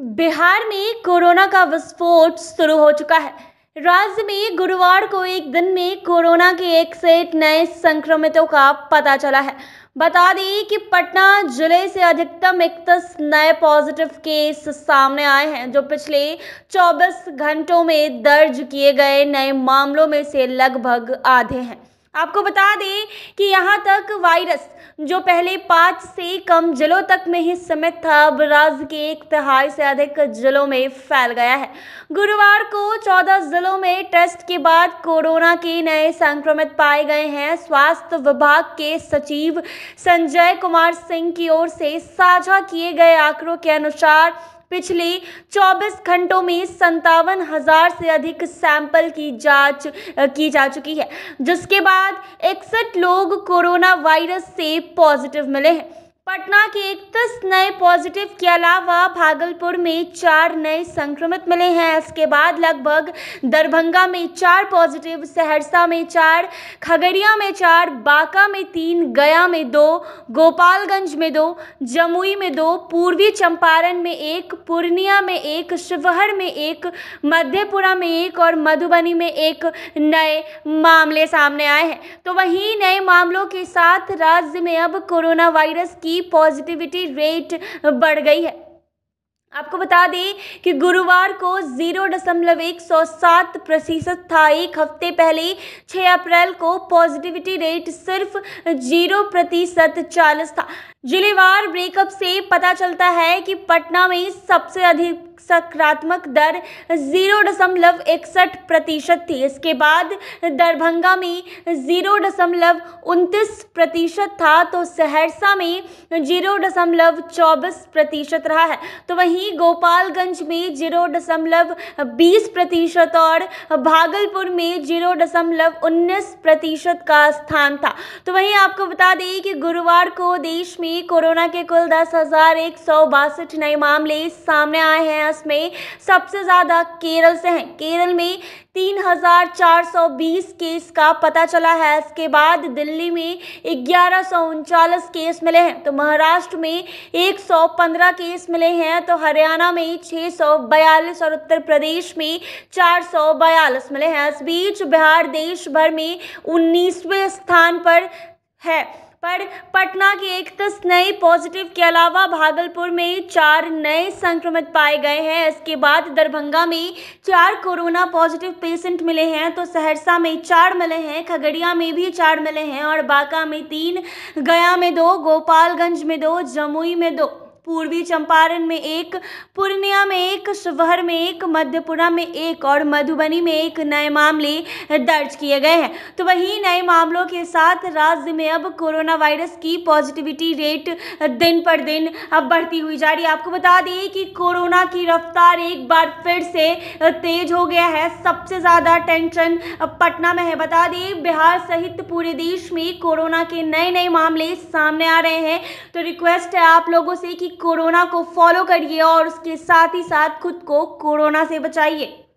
बिहार में कोरोना का विस्फोट शुरू हो चुका है राज्य में गुरुवार को एक दिन में कोरोना के एक से एक नए संक्रमितों का पता चला है बता दें कि पटना जिले से अधिकतम इकतीस नए पॉजिटिव केस सामने आए हैं जो पिछले 24 घंटों में दर्ज किए गए नए मामलों में से लगभग आधे हैं आपको बता दें कि यहाँ तक वायरस जो पहले पाँच से कम जिलों तक में ही सीमित था अब राज्य के एक तिहाई से अधिक जिलों में फैल गया है गुरुवार को 14 जिलों में टेस्ट के बाद कोरोना के नए संक्रमित पाए गए हैं स्वास्थ्य विभाग के सचिव संजय कुमार सिंह की ओर से साझा किए गए आंकड़ों के अनुसार पिछले 24 घंटों में संतावन हजार से अधिक सैंपल की जांच की जा चुकी है जिसके बाद इकसठ लोग कोरोना वायरस से पॉजिटिव मिले हैं पटना के इकतीस नए पॉजिटिव के अलावा भागलपुर में चार नए संक्रमित मिले हैं इसके बाद लगभग दरभंगा में चार पॉजिटिव सहरसा में चार खगड़िया में चार बांका में तीन गया में दो गोपालगंज में दो जमुई में दो पूर्वी चंपारण में एक पूर्णिया में एक शिवहर में एक मध्यपुरा में एक और मधुबनी में एक नए मामले सामने आए हैं तो वहीं नए मामलों के साथ राज्य में अब कोरोना वायरस की की पॉजिटिविटी रेट बढ़ गई है आपको बता दें कि गुरुवार को जीरो दशमलव एक सौ सात प्रतिशत था एक हफ्ते पहले छह अप्रैल को पॉजिटिविटी रेट सिर्फ जीरो प्रतिशत चालीस था जिलेवार ब्रेकअप से पता चलता है कि पटना में सबसे अधिक सकारात्मक दर जीरो दशमलव इकसठ प्रतिशत थी इसके बाद दरभंगा में जीरो दशमलव उनतीस प्रतिशत था तो सहरसा में जीरो दशमलव चौबीस प्रतिशत रहा है तो वहीं गोपालगंज में जीरो दशमलव बीस प्रतिशत और भागलपुर में जीरो दशमलव उन्नीस प्रतिशत का स्थान था तो वहीं आपको बता दें कि गुरुवार को देश में कोरोना के कुल दस हजार एक सौ बासठ नए मामले सामने आए हैं प्लस में सबसे ज़्यादा केरल से हैं केरल में 3,420 केस का पता चला है इसके बाद दिल्ली में ग्यारह केस मिले हैं तो महाराष्ट्र में 115 केस मिले हैं तो हरियाणा में 642 और उत्तर प्रदेश में 442 मिले हैं इस बीच बिहार देश भर में 19वें स्थान पर है पर पटना के इकतीस नए पॉजिटिव के अलावा भागलपुर में चार नए संक्रमित पाए गए हैं इसके बाद दरभंगा में चार कोरोना पॉजिटिव पेशेंट मिले हैं तो सहरसा में चार मिले हैं खगड़िया में भी चार मिले हैं और बांका में तीन गया में दो गोपालगंज में दो जमुई में दो पूर्वी चंपारण में एक पूर्णिया में एक शिवहर में एक मध्यपुरा में एक और मधुबनी में एक नए मामले दर्ज किए गए हैं तो वहीं नए मामलों के साथ राज्य में अब कोरोना वायरस की पॉजिटिविटी रेट दिन पर दिन अब बढ़ती हुई जा रही है आपको बता दें कि कोरोना की रफ्तार एक बार फिर से तेज हो गया है सबसे ज़्यादा टेंशन पटना में है बता दें बिहार सहित पूरे देश में कोरोना के नए नए मामले सामने आ रहे हैं तो रिक्वेस्ट है आप लोगों से कि कोरोना को फॉलो करिए और उसके साथ ही साथ खुद को कोरोना से बचाइए